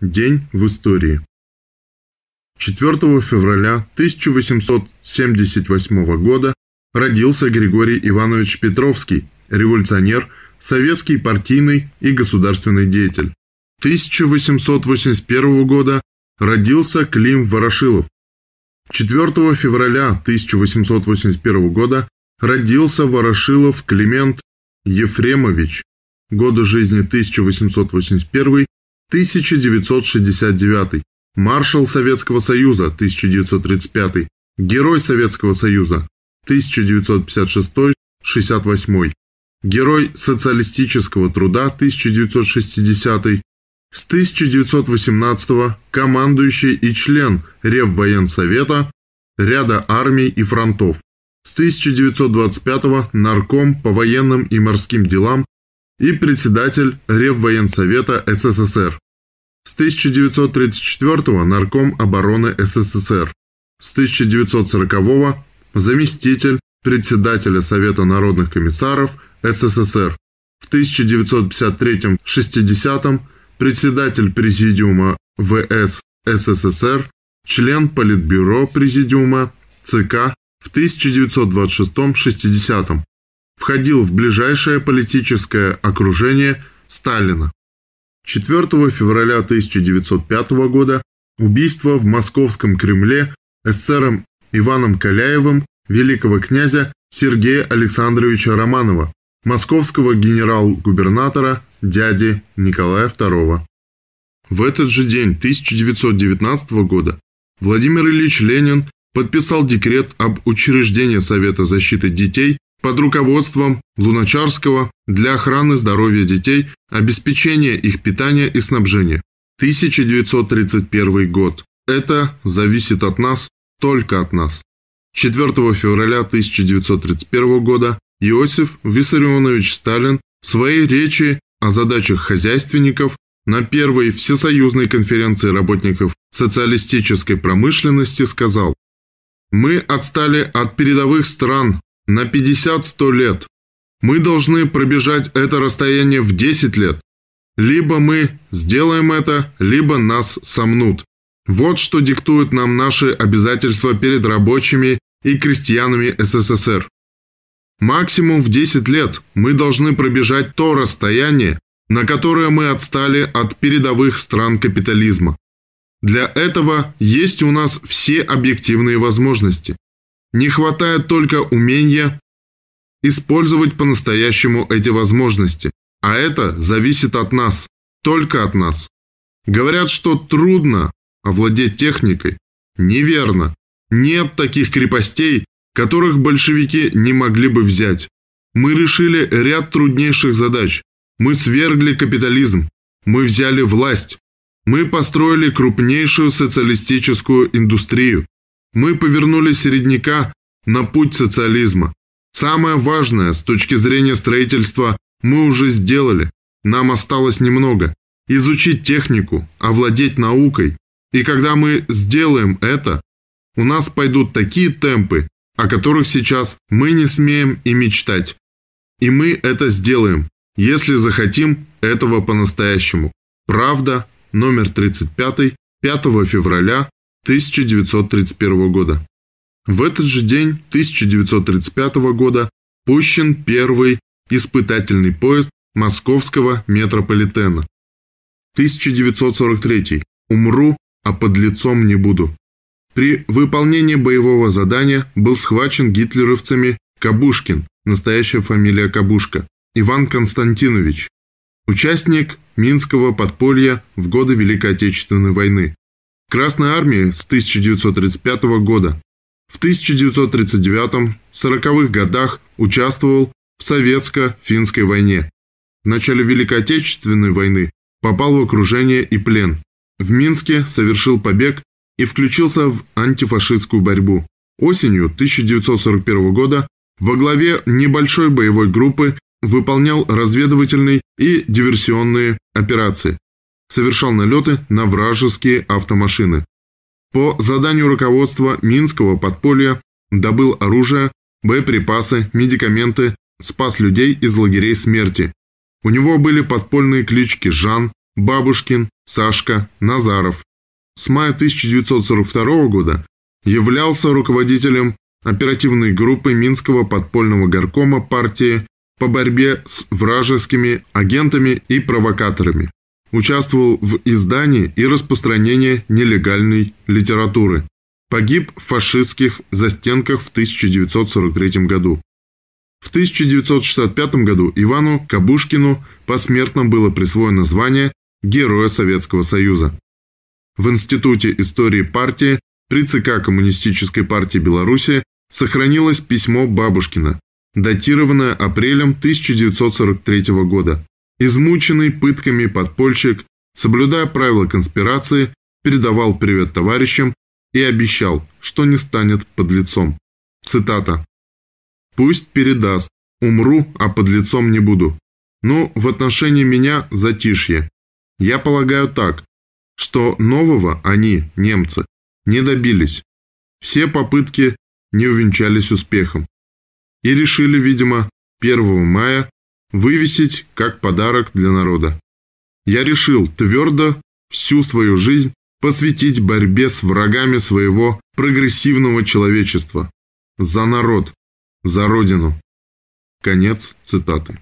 День в истории. 4 февраля 1878 года родился Григорий Иванович Петровский, революционер, советский партийный и государственный деятель. 1881 года родился Клим Ворошилов. 4 февраля 1881 года родился Ворошилов Климент Ефремович. Годы жизни 1881 1969. Маршал Советского Союза 1935. Герой Советского Союза 1956-68. Герой социалистического труда 1960. С 1918 командующий и член Реввоенсовета ряда армий и фронтов. С 1925 нарком по военным и морским делам и председатель Реввоенсовета СССР. С 1934 нарком обороны СССР. С 1940 заместитель председателя Совета народных комиссаров СССР. В 1953-60 председатель Президиума ВС СССР, член Политбюро Президиума ЦК в 1926-60. Входил в ближайшее политическое окружение Сталина. 4 февраля 1905 года убийство в Московском Кремле эсером Иваном Каляевым великого князя Сергея Александровича Романова, московского генерал-губернатора дяди Николая II. В этот же день 1919 года Владимир Ильич Ленин подписал декрет об учреждении Совета защиты детей под руководством Луначарского для охраны здоровья детей, обеспечения их питания и снабжения. 1931 год. Это зависит от нас, только от нас. 4 февраля 1931 года Иосиф Виссарионович Сталин в своей речи о задачах хозяйственников на первой всесоюзной конференции работников социалистической промышленности сказал «Мы отстали от передовых стран на 50-100 лет. Мы должны пробежать это расстояние в 10 лет. Либо мы сделаем это, либо нас сомнут. Вот что диктуют нам наши обязательства перед рабочими и крестьянами СССР. Максимум в 10 лет мы должны пробежать то расстояние, на которое мы отстали от передовых стран капитализма. Для этого есть у нас все объективные возможности. Не хватает только умения использовать по-настоящему эти возможности. А это зависит от нас, только от нас. Говорят, что трудно овладеть техникой. Неверно. Нет таких крепостей, которых большевики не могли бы взять. Мы решили ряд труднейших задач. Мы свергли капитализм. Мы взяли власть. Мы построили крупнейшую социалистическую индустрию. Мы повернули середняка на путь социализма. Самое важное с точки зрения строительства мы уже сделали. Нам осталось немного. Изучить технику, овладеть наукой. И когда мы сделаем это, у нас пойдут такие темпы, о которых сейчас мы не смеем и мечтать. И мы это сделаем, если захотим этого по-настоящему. Правда, номер 35, 5 февраля 1931 года. В этот же день 1935 года пущен первый испытательный поезд московского метрополитена. 1943. Умру, а под лицом не буду. При выполнении боевого задания был схвачен гитлеровцами Кабушкин, настоящая фамилия Кабушка, Иван Константинович, участник Минского подполья в годы Великой Отечественной войны. Красной армии с 1935 года. В 1939-40-х годах участвовал в Советско-финской войне. В начале Великой Отечественной войны попал в окружение и плен. В Минске совершил побег и включился в антифашистскую борьбу. Осенью 1941 года во главе небольшой боевой группы выполнял разведывательные и диверсионные операции совершал налеты на вражеские автомашины. По заданию руководства Минского подполья добыл оружие, боеприпасы, медикаменты, спас людей из лагерей смерти. У него были подпольные клички Жан, Бабушкин, Сашка, Назаров. С мая 1942 года являлся руководителем оперативной группы Минского подпольного горкома партии по борьбе с вражескими агентами и провокаторами. Участвовал в издании и распространении нелегальной литературы. Погиб в фашистских застенках в 1943 году. В 1965 году Ивану Кабушкину посмертно было присвоено звание Героя Советского Союза. В Институте истории партии при ЦК Коммунистической партии Беларуси сохранилось письмо Бабушкина, датированное апрелем 1943 года. Измученный пытками подпольщик, соблюдая правила конспирации, передавал привет товарищам и обещал, что не станет подлецом. Цитата. «Пусть передаст. Умру, а подлецом не буду. Ну, в отношении меня затишье. Я полагаю так, что нового они, немцы, не добились. Все попытки не увенчались успехом. И решили, видимо, 1 мая вывесить как подарок для народа. Я решил твердо всю свою жизнь посвятить борьбе с врагами своего прогрессивного человечества. За народ, за родину. Конец цитаты.